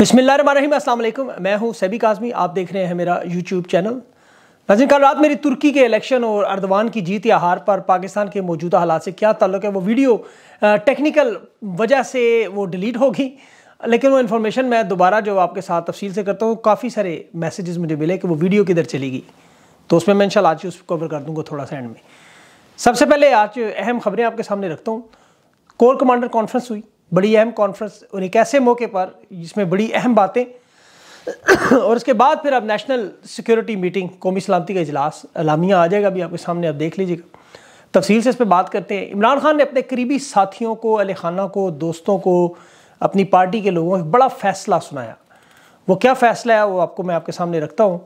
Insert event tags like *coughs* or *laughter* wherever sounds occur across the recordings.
बिसमीम अल्लाम मैं हूँ सैबिक आजमी आप देख रहे हैं मेरा यूट्यूब चैनल नाजिन कल रात मेरी तुर्की के इलेक्शन और अर्दवान की जीत या हार पर पाकिस्तान के मौजूदा हालात से क्या ताल्लुक है वो वीडियो टेक्निकल वजह से वो डिलीट होगी लेकिन वो इन्फॉर्मेशन मैं दोबारा जो आपके साथ तफसील से करता हूँ काफ़ी सारे मैसेजेस मुझे मिले कि वो वीडियो किधर चलेगी तो उसमें मैं इंशाल्लाह आज उसको कवर कर दूँगा थोड़ा सा एंड में सबसे पहले आज अहम खबरें आपके सामने रखता हूँ कोर कमांडर कॉन्फ्रेंस हुई बड़ी अहम कॉन्फ्रेंस और एक ऐसे मौके पर जिसमें बड़ी अहम बातें और उसके बाद फिर अब नेशनल सिक्योरिटी मीटिंग कौमी सलामती का इजलास अलामिया आ जाएगा अभी आपके सामने आप देख लीजिएगा तफसील से इस पर बात करते हैं इमरान खान ने अपने करीबी साथियों को अली खाना को दोस्तों को अपनी पार्टी के लोगों को बड़ा फैसला सुनाया वो क्या फैसला है वो आपको मैं आपके सामने रखता हूँ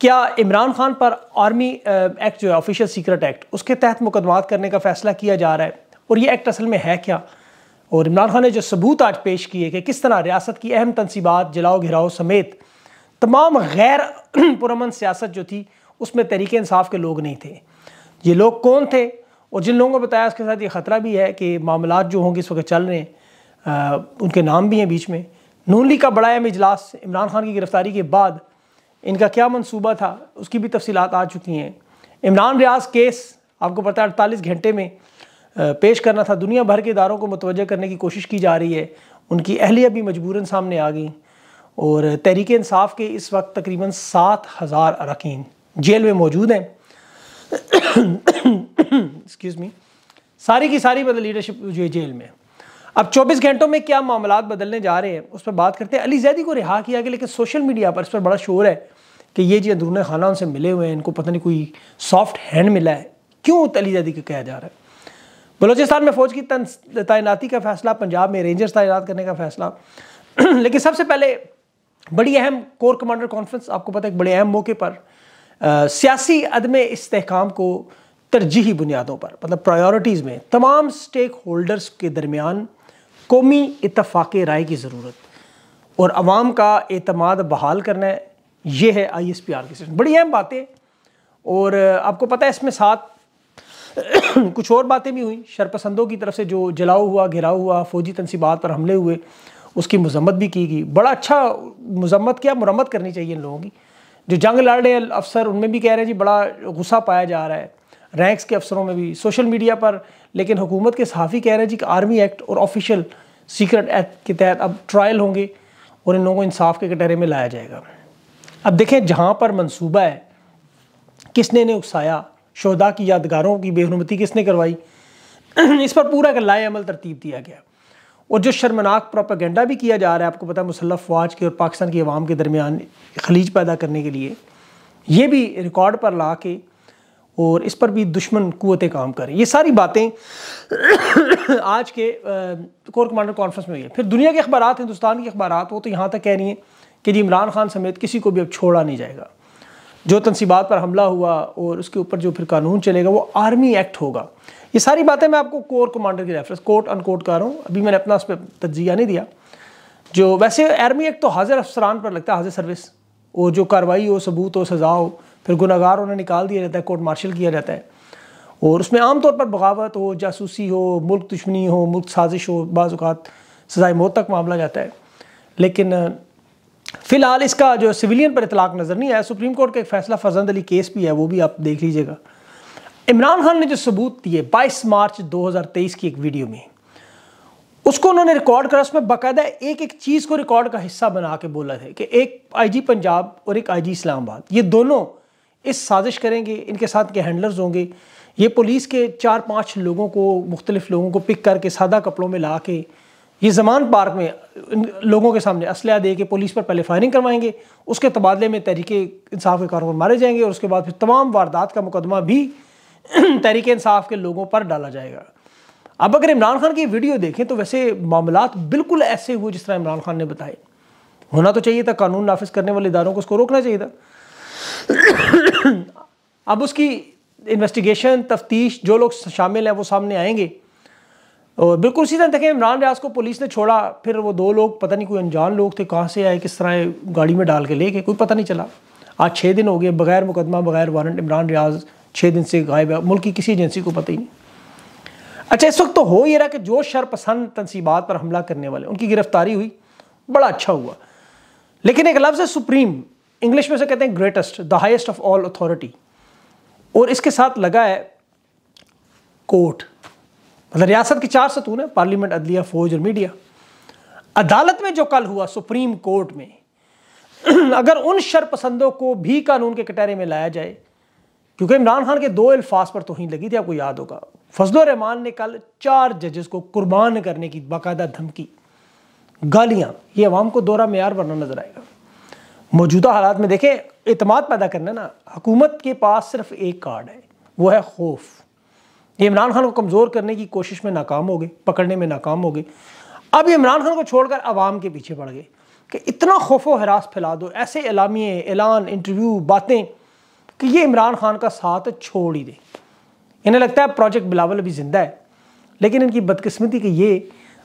क्या इमरान खान पर आर्मी एक्ट जो है ऑफिशियल सीक्रेट एक्ट उसके तहत मुकदमात करने का फैसला किया जा रहा है और ये एक्ट असल में है क्या और इमरान खान ने जो सबूत आज पेश किए कि किस तरह रियासत की अहम तनसीबात जलाओ घिराओ समेत तमाम गैर *clears throat* पुरमन सियासत जो थी उसमें तहरीक इंसाफ के लोग नहीं थे ये लोग कौन थे और जिन लोगों को बताया उसके साथ ये ख़तरा भी है कि मामला जो होंगे इस वक्त चल रहे हैं उनके नाम भी हैं बीच में नून लीग का बड़ा अहम इजलास इमरान खान की गिरफ़्तारी के बाद इनका क्या मनसूबा था उसकी भी तफसीत आ चुकी हैं इमरान रियाज केस आपको पता है अड़तालीस घंटे में पेश करना था दुनिया भर के इदारों को मुतव करने की कोशिश की जा रही है उनकी अहलियत भी मजबूरन सामने आ गई और तहरीक इंसाफ के इस वक्त तकरीबन सात हज़ार अरकान जेल में मौजूद हैं एक्सक्यूज़ मी सारी की सारी मतलब लीडरशिप जो है जेल में अब 24 घंटों में क्या मामला बदलने जा रहे हैं उस पर बात करते हैं अली जैदी को रिहा किया गया लेकिन सोशल मीडिया पर इस पर बड़ा शोर है कि ये जी अंदरून खाना उनसे मिले हुए हैं इनको पता नहीं कोई सॉफ्ट हैंड मिला है क्यों अली जैदी को कहा जा रहा है बलोचिस्तान में फ़ौज की तैनाती का फैसला पंजाब में रेंजर्स तैनात करने का फैसला *clears throat* लेकिन सबसे पहले बड़ी अहम कोर कमांडर कॉन्फ्रेंस आपको पता है बड़े अहम मौके पर आ, सियासी अदम इसकाम को तरजीही बुनियादों पर मतलब प्रायोरिटीज़ में तमाम स्टेक होल्डर्स के दरमियान कौमी इतफाक़ राय की ज़रूरत और आवाम का अतमाद बहाल करना है ये है आई एस पी आर की बड़ी अहम बातें और आपको पता है इसमें सात *coughs* कुछ और बातें भी हुई शरपसंदों की तरफ से जो जलाओ हुआ घिराव हुआ फौजी तनसीबात पर हमले हुए उसकी मजम्मत भी की गई बड़ा अच्छा मजम्मत क्या मुरम्मत करनी चाहिए इन लोगों की जो जंग लड़ रहे अफसर उनमें भी कह रहे हैं जी बड़ा गुस्सा पाया जा रहा है रैंक्स के अफसरों में भी सोशल मीडिया पर लेकिन हुकूमत के सहाफ़ी कह रहे हैं जी कि आर्मी एक्ट और ऑफिशियल सीक्रेट एक्ट के तहत अब ट्रायल होंगे और इन लोगों को इंसाफ के कटहरे में लाया जाएगा अब देखें जहाँ पर मनसूबा है किसने इन्हें उकसाया शहदा की यादगारों की बेहनमती किसने करवाई *clears throat* इस पर पूरा एक लाएमल तरतीब दिया गया और जो शर्मनाक प्रोपागेंडा भी किया जा रहा है आपको पता है मुसल्ह फौज के और पाकिस्तान की अवाम के दरमियान खलीज पैदा करने के लिए ये भी रिकॉर्ड पर ला के और इस पर भी दुश्मन कुतें काम करें ये सारी बातें *clears throat* आज के कोर कमांडर कॉन्फ्रेंस में हुई है फिर दुनिया के अखबार हिंदुस्तान के अखबार वो तो यहाँ तक कह रही हैं कि जी इमरान खान समेत किसी को भी अब छोड़ा नहीं जाएगा जो तनसीबात पर हमला हुआ और उसके ऊपर जो फिर कानून चलेगा वो आर्मी एक्ट होगा ये सारी बातें मैं आपको कोर कमांडर की रेफरेंस कोर्ट अनकोर्ट कर रहा हूँ अभी मैंने अपना उस पर तजिया नहीं दिया जो वैसे आर्मी एक्ट तो हाजिर अफसरान पर लगता है हाजिर सर्विस और जो कार्रवाई हो सबूत हो सज़ा हो फिर गुनागार उन्हें निकाल दिया जाता है कोर्ट मार्शल किया जाता है और उसमें आम तौर पर बगावत हो जासूसी हो मुल्क दुश्मनी हो मुल्क साजिश हो बाज़ात सजाए मौत तक मामला जाता है लेकिन फिलहाल इसका जो सिविलियन पर इतलाक नज़र नहीं आया सुप्रीम कोर्ट का एक फैसला फजंद अली केस भी है वो भी आप देख लीजिएगा इमरान खान ने जो सबूत दिए 22 मार्च 2023 की एक वीडियो में उसको उन्होंने रिकॉर्ड करा उसमें बाकायदा एक एक चीज़ को रिकॉर्ड का हिस्सा बना के बोला था कि एक आईजी पंजाब और एक आईजी इस्लामाबाद ये दोनों इस साजिश करेंगे इनके साथ के हैंडलर्स होंगे ये पुलिस के चार पांच लोगों को मुख्तलिफ लोगों को पिक करके सादा कपड़ों में ला के ये जमान पार्क में इन लोगों के सामने असलह दे के पुलिस पर पहले फायरिंग करवाएंगे उसके तबादले में तहरीक इंसाफ के कारोबार मारे जाएंगे और उसके बाद फिर तमाम वारदात का मुकदमा भी *clears throat* तहरीक इंसाफ के लोगों पर डाला जाएगा अब अगर इमरान खान की वीडियो देखें तो वैसे मामला बिल्कुल ऐसे हुए जिस तरह इमरान खान ने बताए होना तो चाहिए था कानून नाफिज करने वाले इदारों को उसको रोकना चाहिए था *clears throat* अब उसकी इन्वेस्टिगेशन तफ्तीश जो लोग शामिल हैं वो सामने आएंगे और बिल्कुल उसी तरह देखें इमरान रियाज को पुलिस ने छोड़ा फिर वो दो लोग पता नहीं कोई अनजान लोग थे कहाँ से आए किस तरह गाड़ी में डाल के ले गए कोई पता नहीं चला आज छः दिन हो गए बगैर मुकदमा बगैर वारंट इमरान रियाज छः दिन से गायब है मुल्क की किसी एजेंसी को पता ही नहीं अच्छा इस वक्त तो हो ये रहा कि जो शरपसंद तनसीबात पर हमला करने वाले उनकी गिरफ्तारी हुई बड़ा अच्छा हुआ लेकिन एक लफ्ज़ है सुप्रीम इंग्लिश में से कहते हैं greatest the highest of all authority और इसके साथ लगा है कोर्ट मतलब रियासत की चार सतून है पार्लियामेंट अदलिया फौज और मीडिया अदालत में जो कल हुआ सुप्रीम कोर्ट में *clears throat* अगर उन शरपसंदों को भी कानून के कटहरे में लाया जाए क्योंकि इमरान खान के दो अल्फाज पर तोहन लगी थी आपको याद होगा फजल रहमान ने कल चार जजेस को कुर्बान करने की बाकायदा धमकी गालियां ये अवाम को दोहरा मैार बनना नजर आएगा मौजूदा हालात में देखें अतमाद पैदा करना ना हुकूमत के पास सिर्फ एक कार्ड है वो है खौफ ये इमरान खान को कमज़ोर करने की कोशिश में नाकाम हो गए पकड़ने में नाकाम हो गए अब इमरान खान को छोड़कर आवाम के पीछे पड़ गए कि इतना खौफ हरास फैला दो ऐसे एलामिए ऐलान इंटरव्यू बातें कि ये इमरान खान का साथ छोड़ ही दे इन्हें लगता है प्रोजेक्ट बिलावल अभी ज़िंदा है लेकिन इनकी बदकिस्मती कि ये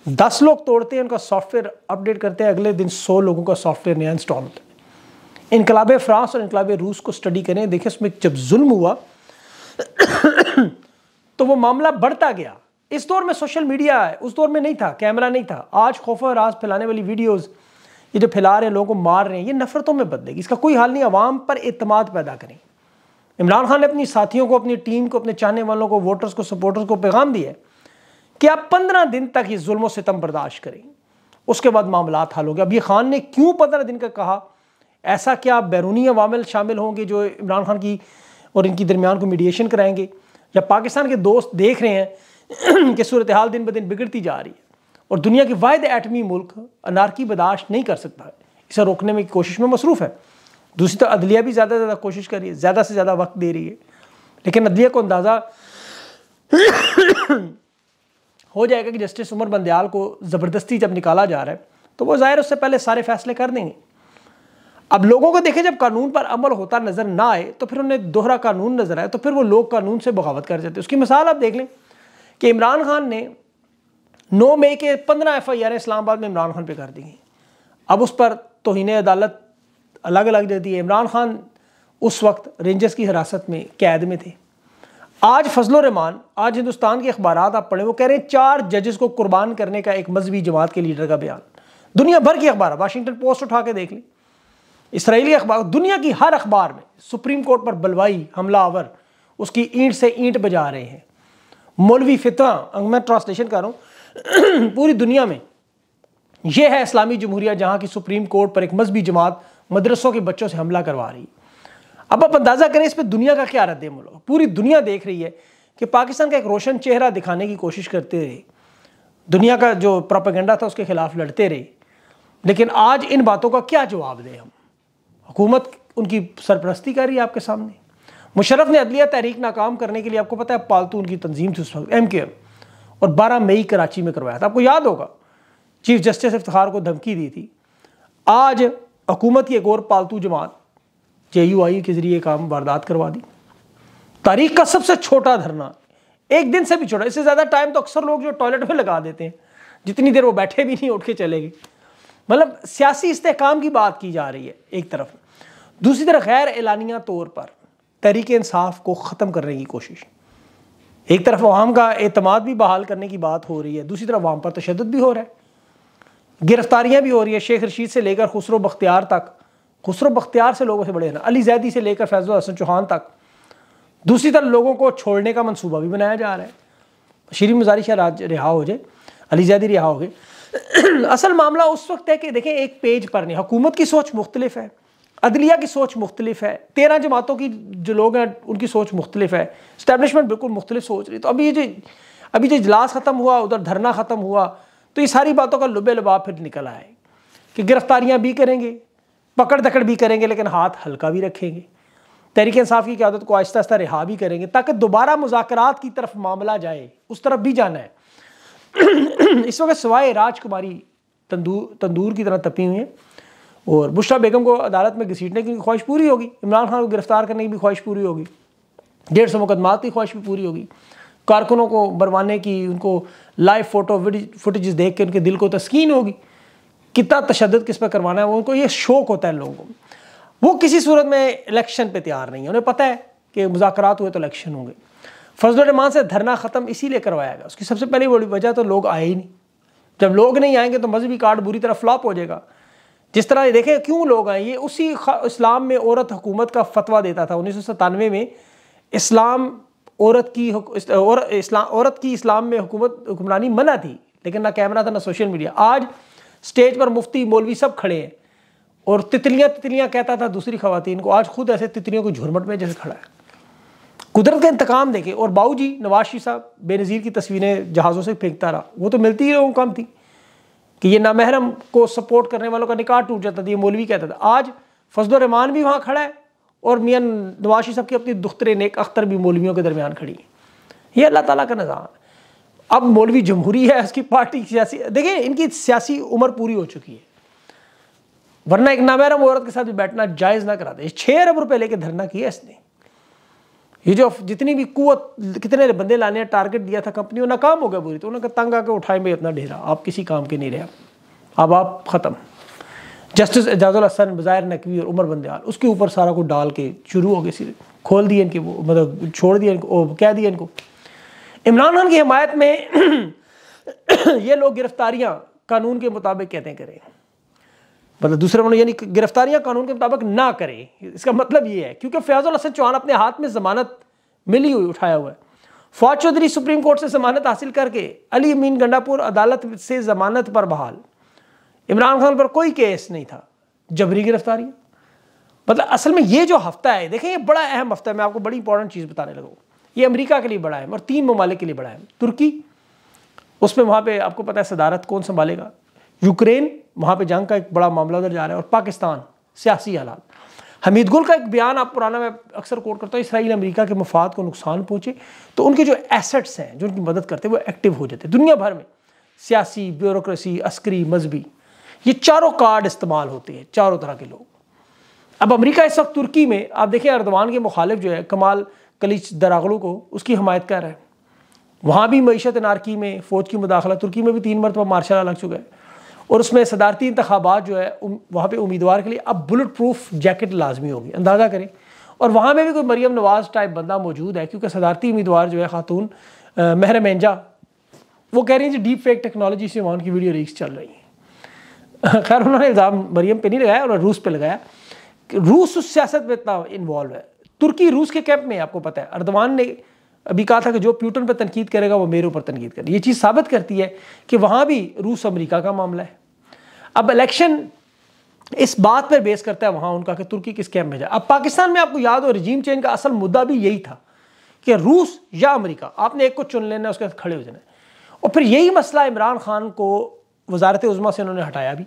दस लोग तोड़ते हैं उनका सॉफ्टवेयर अपडेट करते हैं अगले दिन सौ लोगों का सॉफ्टवेयर नया इंस्टॉल होता है इनकलाब फ्रांस और इनकलाब रूस को स्टडी करें देखें उसमें जब जुल्म हुआ तो वो मामला बढ़ता गया इस दौर में सोशल मीडिया है उस दौर में नहीं था कैमरा नहीं था आज खौफ और राज फैलाने वाली वीडियोज़ ये जो फैला रहे हैं लोगों को मार रहे हैं ये नफरतों में बदलेगी इसका कोई हाल नहीं आवाम पर अतमाद पैदा करें इमरान खान ने अपनी साथियों को अपनी टीम को अपने चाहने वालों को वोटर्स को सपोर्टर्स को पैगाम दिया कि आप पंद्रह दिन तक ये जुल्म सितम बर्दाश्त करें उसके बाद मामला हल होंगे अब ये खान ने क्यों पंद्रह दिन का कहा ऐसा क्या बैरूनी अवामिल शामिल होंगे जो इमरान खान की और इनकी दरमियान को मीडिएशन कराएंगे जब पाकिस्तान के दोस्त देख रहे हैं *clears throat* कि सूरत हाल दिन ब दिन बिगड़ती जा रही है और दुनिया के वाद एटमी मुल्क अनारकी बर्दाश्त नहीं कर सकता है इसे रोकने में कोशिश में मसरूफ़ है दूसरी तरफ अदलिया भी ज़्यादा से ज़्यादा कोशिश कर रही है ज़्यादा से ज़्यादा वक्त दे रही है लेकिन अदलिया को अंदाज़ा *clears throat* हो जाएगा कि जस्टिस उमर बंदयाल को ज़बरदस्ती जब निकाला जा रहा है तो वो ज़ाहिर उससे पहले सारे फैसले कर देंगे अब लोगों को देखें जब कानून पर अमल होता नज़र ना आए तो फिर उन्हें दोहरा कानून नज़र आए तो फिर वो लोग कानून से बगावत कर जाते उसकी मिसाल आप देख लें कि इमरान खान ने नौ मई के पंद्रह एफ आई आर इस्लामाबाद में इमरान खान पे कर दी गई अब उस पर तोहन अदालत अलग अलग दे दी इमरान खान उस वक्त रेंजर्स की हिरासत में कैद में थे आज फजल रहमान आज हिंदुस्तान के अखबार आप पढ़े वो कह रहे हैं चार जजेस को कुर्बान करने का एक मजहबी जमात के लीडर का बयान दुनिया भर के अखबार वाशिंगटन पोस्ट उठा के देख लें इसराइली अखबार दुनिया की हर अखबार में सुप्रीम कोर्ट पर बलवाई हमलावर उसकी ईंट से ईंट बजा रहे हैं मौलवी फितह मैं ट्रांसलेशन कर रहा हूँ *clears throat* पूरी दुनिया में यह है इस्लामी जमहूरिया जहाँ की सुप्रीम कोर्ट पर एक मजहबी जमात मदरसों के बच्चों से हमला करवा रही अब आप अंदाज़ा करें इस पर दुनिया का क्या रद्द मुल्क पूरी दुनिया देख रही है कि पाकिस्तान का एक रोशन चेहरा दिखाने की कोशिश करते रहे दुनिया का जो प्रोपागेंडा था उसके खिलाफ लड़ते रहे लेकिन आज इन बातों का क्या जवाब दें हम हुकूमत उनकी सरपरस्ती कर रही है आपके सामने मुशरफ ने अदलिया तहरीक नाकाम करने के लिए आपको पता है पालतू उनकी तंजीम थी उस वक्त एम के एम और बारह मई कराची में करवाया था आपको याद होगा चीफ जस्टिस इफ्तार को धमकी दी थी आज हुकूमत की एक और पालतू जमात जे यू आई के ज़रिए काम वारदात करवा दी तारीख का सबसे छोटा धरना एक दिन से भी छोटा इससे ज़्यादा टाइम तो अक्सर लोग जो टॉयलेट में लगा देते हैं जितनी देर वो बैठे भी नहीं उठ के चले गए मतलब सियासी इस्तेकाम की बात की जा रही है एक तरफ दूसरी तरफ गैर एलानिया तौर पर तहरीक इंसाफ को ख़त्म करने की कोशिश एक तरफ आवाम का अतमाद भी बहाल करने की बात हो रही है दूसरी तरफ आवाम पर तशद भी हो रहा है गिरफ्तारियाँ भी हो रही है शेख रशीद से लेकर खुसरो बख्तियार तक खुसरो बख्तियार से लोगों से बड़े हैं अली जैदी से लेकर फैजल हसन चौहान तक दूसरी तरफ लोगों को छोड़ने का मनसूबा भी बनाया जा रहा है शरीफ मजारी शाह राज रिहा हो जाए अली जैदी रिहा हो गए *clears throat* असल मामला उस वक्त है कि देखें एक पेज पर नहीं हुकूमत की सोच मुख्तलिफ है अदलिया की सोच मुख्तलिफ है तेरह जमातों की जो लोग हैं उनकी सोच मुख्तलिफ है इस्टेबलिशमेंट बिल्कुल मुख्तलिफ सोच रही तो अभी ये जो अभी जो इजलास ख़त्म हुआ उधर धरना ख़त्म हुआ तो ये सारी बातों का लुबे लबाब फिर निकल आए कि गिरफ्तारियाँ भी करेंगे पकड़ दकड़ भी करेंगे लेकिन हाथ हल्का भी रखेंगे तहरीक इंसाफ की क्यादत को आहिस्ता आहिस्ता रिहा भी करेंगे ताकि दोबारा मुजाकर की तरफ मामला जाए उस तरफ भी जाना है इस वक्त सवाए राजकुमारी तंदूर तंदूर की तरह तपी हुई हैं और बुशरा बेगम को अदालत में घसीटने की ख्वाहिश पूरी होगी इमरान खान को गिरफ्तार करने की भी ख्वाहिश पूरी होगी डेढ़ सौ मुकदमात की ख्वाहिश भी पूरी होगी कारकुनों को बरवाने की उनको लाइव फ़ोटो फुटेज देख के उनके दिल को तस्कीन होगी कितना तशद किस पर करवाना है वो उनको ये शौक़ होता है लोगों को वो किसी सूरत में इलेक्शन पर तैयार नहीं है उन्हें पता है कि मुजाकर हुए तो इलेक्शन होंगे फजल रहमान से धरना ख़त्म इसीलिए करवाया गया उसकी सबसे पहली बड़ी वजह तो लोग आए ही नहीं जब लोग नहीं आएंगे तो मजहबी कार्ड बुरी तरह फ्लॉप हो जाएगा जिस तरह ये देखें क्यों लोग आए ये उसी इस्लाम में औरत हुकूमत का फतवा देता था उन्नीस में इस्लाम औरत की और इस्लाम औरत की इस्लाम में हुकूमत हुक्मरानी मना थी लेकिन ना कैमरा था ना सोशल मीडिया आज स्टेज पर मुफ्ती मौलवी सब खड़े हैं और तितलियां तितलियां कहता था दूसरी खवातीन को आज खुद ऐसे तितलियों को झुरमट में जैसे खड़ा है कुदरत का इंतकाम देखे और बाऊ जी नवाशी साहब बेनज़ीर की तस्वीरें जहाज़ों से फेंकता रहा वो तो मिलती ही लोगों काम थी कि ये नामहरम को सपोर्ट करने वालों का निकाह टूट जाता था ये मौलवी कहता था आज फजल रहमान भी वहाँ खड़ा है और मियाँ नवाशी साहब की अपनी दुख्तर नेक अख्तर भी मौलवियों के दरमियान खड़ी है ये अल्लाह ताला का निज़ाम अब मौलवी जमहूरी है उसकी पार्टी सियासी देखिए इनकी सियासी उम्र पूरी हो चुकी है वरना एक नामहरम औरत के साथ भी बैठना जायज़ ना कराते छः अरब रुपये लेके धरना किया इसने ये जो जितनी भी कुत कितने बंदे लाने टारगेट दिया था कंपनी वो नाकाम हो गया बुरी तो उन्होंने तंग आकर उठाए भाई अपना ढेरा आप किसी काम के नहीं रहे अब आप ख़त्म जस्टिस एजाजल हसन बज़ाहिर नकवी और उमर बंदयाल उसके ऊपर सारा को डाल के शुरू हो गए सीधे खोल दिए इनके वो मतलब छोड़ दिए इनको कह दिया इनको इमरान खान की हमायत में *clears throat* ये लोग गिरफ्तारियाँ कानून के मुताबिक कहते करें मतलब दूसरे मानो यानी गिरफ्तारियां कानून के मुताबिक ना करें इसका मतलब ये है क्योंकि फैजुल हसन चौहान अपने हाथ में जमानत मिली हुई उठाया हुआ है फौज चौधरी सुप्रीम कोर्ट से जमानत हासिल करके अली अमीन गंडापुर अदालत से जमानत पर बहाल इमरान खान पर कोई केस नहीं था जबरी गिरफ्तारी मतलब असल में ये जो हफ्ता है देखें ये बड़ा अहम हफ्ता है मैं आपको बड़ी इंपॉर्टेंट चीज़ बताने लगा ये अमेरिका के लिए बड़ा है और तीन ममालिक के लिए बड़ा है तुर्की उसमें वहाँ पर आपको पता है सदारत कौन संभालेगा यूक्रेन वहाँ पर जंग का एक बड़ा मामला उधर जा रहा है और पाकिस्तान सियासी हालात हमीद गुल का एक बयान आप पुराना मैं अक्सर कोट करता हूँ इसराइल अमेरिका के मफाद को नुकसान पहुँचे तो उनके जो एसेट्स हैं जो उनकी मदद करते हैं वो एक्टिव हो जाते हैं दुनिया भर में सियासी ब्यूरोसी अस्करी मजहबी ये चारों कार्ड इस्तेमाल होते हैं चारों तरह के लोग अब अमेरिका इस वक्त तुर्की में आप देखें अरदवान के मुखालिफ जो है कमाल कलीच दरागलू को उसकी हमायत कर रहा है वहाँ भी मीशत नारकी में फ़ौज की मुदाखला तुर्की में भी तीन मरतबा मार्शल लग चुका है और उसमें सदारती इंतबात जो है वहाँ पर उम्मीदवार के लिए अब बुलेट प्रूफ जैकेट लाजमी होगी अंदाज़ा करें और वहाँ में भी कोई मरीम नवाज़ टाइप बंदा मौजूद है क्योंकि सदारती उम्मीदवार जो है खातून महर मैंजा वो कह रही हैं जी डीप फेक टेक्नोलॉजी से वहाँ की वीडियो रिक्स चल रही हैं *laughs* खैर उन्होंने इल्ज़ाम मरीम पर नहीं लगाया उन्होंने रूस पर लगाया रूस उस सियासत में इतना इन्वॉल्व है तुर्की रूस के कैंप में आपको पता है अर्दवान ने अभी कहा था कि जो प्यूटन पर तनकीद करेगा वो मेरे ऊपर तनकीद करेगा ये चीज़ साबित करती है कि वहाँ भी रूस अमरीका का मामला है अब इलेक्शन इस बात पर बेस करता है वहाँ उनका कि तुर्की किस कैम्प में जाए अब पाकिस्तान में आपको याद हो रजीम चेंज का असल मुद्दा भी यही था कि रूस या अमरीका आपने एक को चुन लेना है उसके साथ खड़े हो जाना है और फिर यही मसला इमरान खान को वजारत उज़मा से उन्होंने हटाया भी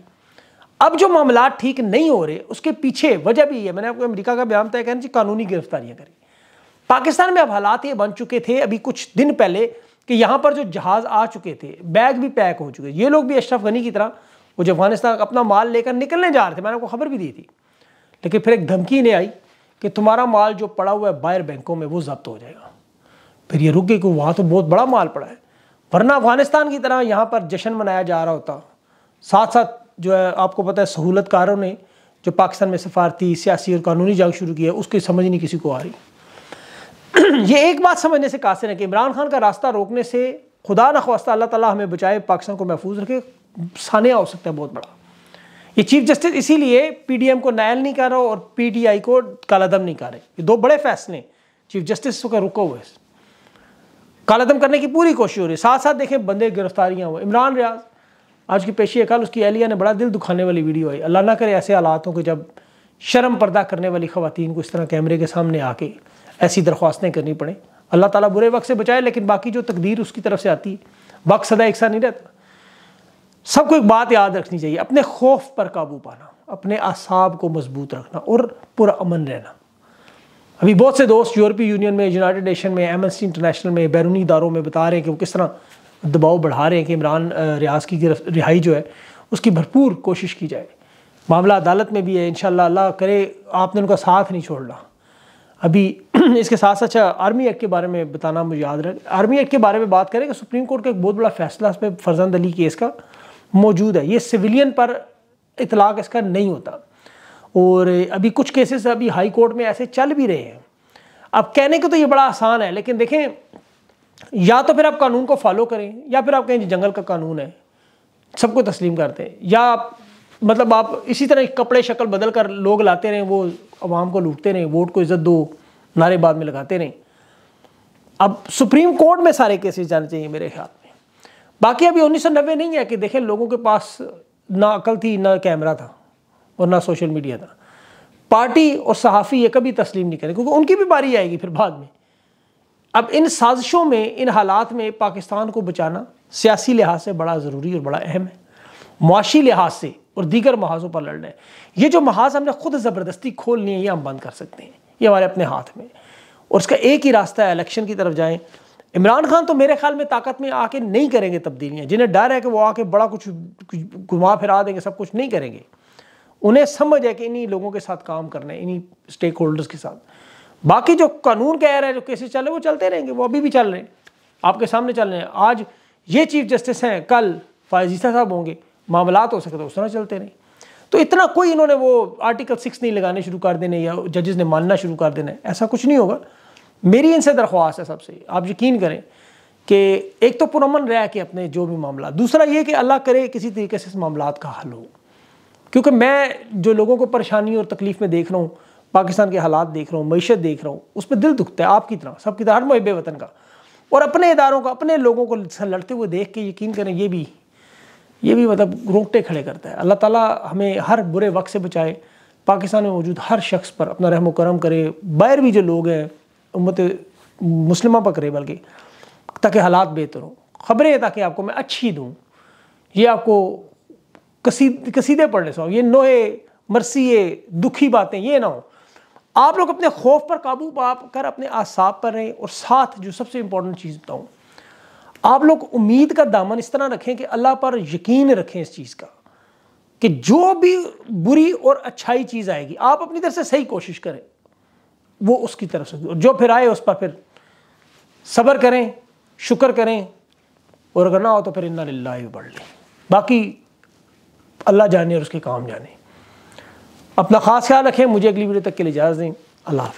अब जो मामला ठीक नहीं हो रहे उसके पीछे वजह भी है मैंने आपको अमरीका का बयान तय कहना चाहिए कानूनी गिरफ्तारियाँ करी पाकिस्तान में अब हालात ये बन चुके थे अभी कुछ दिन पहले कि यहाँ पर जो जहाज़ आ चुके थे बैग भी पैक हो चुके ये लोग भी अशरफ गनी की तरह वो जो अफगानिस्तान अपना माल लेकर निकलने जा रहे थे मैंने आपको खबर भी दी थी लेकिन फिर एक धमकी ने आई कि तुम्हारा माल जो पड़ा हुआ है बाहर बैंकों में वो जब्त हो जाएगा फिर ये रुक गए कि वहाँ तो बहुत बड़ा माल पड़ा है वरना अफगानिस्तान की तरह यहाँ पर जश्न मनाया जा रहा होता साथ साथ जो है आपको पता है सहूलतकारों ने जो पाकिस्तान में सफारती सियासी और कानूनी जंग शुरू की है उसकी समझ नहीं किसी को आ रही *clears throat* ये एक बात समझने से कासिर है कि इमरान खान का रास्ता रोकने से खुदा न खवास्ता अल्लाह ताला हमें बचाए पाकिस्तान को महफूज रखे सानिया हो सकता है बहुत बड़ा ये चीफ जस्टिस इसीलिए पीडीएम को नायल नहीं कर रहा और पीटीआई को कालादम नहीं कर रहे ये दो बड़े फैसले चीफ जस्टिस का रुका हुआ है कालादम करने की पूरी कोशिश हो रही है साथ साथ देखें बंदे गिरफ्तारियाँ हुए इमरान रियाज आज की पेशी अकाल उसकी एहलिया ने बड़ा दिल दुखाने वाली वीडियो आई अल्लाह ना करे ऐसे हालात हों कि जब शर्म पर्दा करने वाली खातन को इस तरह कैमरे के सामने आके ऐसी दरख्वास्तें करनी पड़ें अल्लाह ताला बुरे वक्त से बचाए लेकिन बाकी जो तकदीर उसकी तरफ से आती है वक्त सदा एक सा नहीं रहता सबको एक बात याद रखनी चाहिए अपने खौफ पर काबू पाना अपने आसाब को मजबूत रखना और अमन रहना अभी बहुत से दोस्त यूरोपीय यूनियन में यूनाइटेड नेशन में एमएससी इंटरनेशनल में बैरूनी इदारों में बता रहे हैं कि वो किस तरह दबाव बढ़ा रहे हैं कि इमरान रियाज की रिहाई जो है उसकी भरपूर कोशिश की जाए मामला अदालत में भी है इन अल्लाह करे आपने उनका साथ नहीं छोड़ना अभी *clears throat* इसके साथ साथ आर्मी अच्छा, एक्ट के बारे में बताना मुझे याद रख आर्मी एक्ट के बारे में बात करें कि सुप्रीम कोर्ट का एक बहुत बड़ा फैसला इसमें फरजंद अली केस का मौजूद है ये सिविलियन पर इतलाक इसका नहीं होता और अभी कुछ केसेस अभी हाई कोर्ट में ऐसे चल भी रहे हैं अब कहने को तो ये बड़ा आसान है लेकिन देखें या तो फिर आप कानून को फॉलो करें या फिर आप कहें जंगल का कानून है सबको तस्लीम करते हैं या आप मतलब आप इसी तरह कपड़े शक्ल बदल कर लोग लाते रहें वो अवाम को लूटते रहें वोट को इज्जत दो नारेबाद में लगाते रहें अब सुप्रीम कोर्ट में सारे केसेस जाने चाहिए मेरे ख्याल में बाकी अभी उन्नीस नहीं है कि देखें लोगों के पास ना अकल थी ना कैमरा था और ना सोशल मीडिया था पार्टी और सहाफ़ी ये कभी तस्लीम नहीं करें क्योंकि उनकी भी बारी आएगी फिर बाद में अब इन साजिशों में इन हालात में पाकिस्तान को बचाना सियासी लिहाज से बड़ा ज़रूरी और बड़ा अहम है मुआशी लिहाज से और दीगर महाजों पर लड़ना है ये जो महाज हमने खुद ज़बरदस्ती खोल लिए ये हम बंद कर सकते हैं ये हमारे अपने हाथ में और उसका एक ही रास्ता है इलेक्शन की तरफ जाएँ इमरान खान तो मेरे ख्याल में ताकत में आके नहीं करेंगे तब्दीलियाँ जिन्हें डर है कि वो आके बड़ा कुछ घुमा फिरा देंगे सब कुछ नहीं करेंगे उन्हें समझ है कि इन्हीं लोगों के साथ काम करना है इन्हीं स्टेक होल्डर्स के साथ बाकी जो कानून कह रहे हैं जो केसेस चल रहे हैं वो चलते रहेंगे वो अभी भी चल रहे हैं आपके सामने चल रहे हैं आज ये चीफ जस्टिस हैं कल फायजीसा साहब होंगे मामला हो सकते तो उस तरह चलते रहे तो इतना कोई इन्होंने वो आर्टिकल सिक्स नहीं लगाने शुरू कर देने या जजेस ने मानना शुरू कर देना ऐसा कुछ नहीं होगा मेरी इनसे दरख्वास्त है सबसे आप यकीन करें कि एक तो पुरमन रह के अपने जो भी मामला दूसरा ये कि अल्लाह करे किसी तरीके से इस मामला का हल हो क्योंकि मैं जो लोगों को परेशानी और तकलीफ़ में देख रहा हूँ पाकिस्तान के हालात देख रहा हूँ मीशत देख रहा हूँ उस पर दिल दुखता है आपकी तरह सबकी तरह हर मुहब वतन का और अपने इदारों का अपने लोगों को लड़ते हुए देख के यकीन करें ये भी ये भी मतलब रोंगटे खड़े करता है अल्लाह ताला हमें हर बुरे वक्त से बचाए पाकिस्तान में मौजूद हर शख्स पर अपना रहम करम करे बाहर भी जो लोग हैं उम्मत मुस्लिम पर करे बल्कि ताकि हालात बेहतर हों खबरें ताकि आपको मैं अच्छी दूँ ये आपको कसीद कसीदे पढ़ने से ये नोहे मरसिए दुखी बातें ये ना हो आप लोग अपने खौफ पर काबू पा कर अपने आसाब पर रहें और साथ जो सबसे इम्पोर्टेंट चीज़ बताऊँ आप लोग उम्मीद का दामन इस तरह रखें कि अल्लाह पर यकीन रखें इस चीज़ का कि जो भी बुरी और अच्छाई चीज़ आएगी आप अपनी तरफ से सही कोशिश करें वो उसकी तरफ से और जो फिर आए उस पर फिर सब्र करें शुक्र करें और अगर ना हो तो फिर इन्ना लाला बढ़ लें बाकी अल्लाह जाने और उसके काम जाने अपना ख़ास ख्याल रखें मुझे अगली वीडियो तक के लिए इजाज़ दें अल्लाह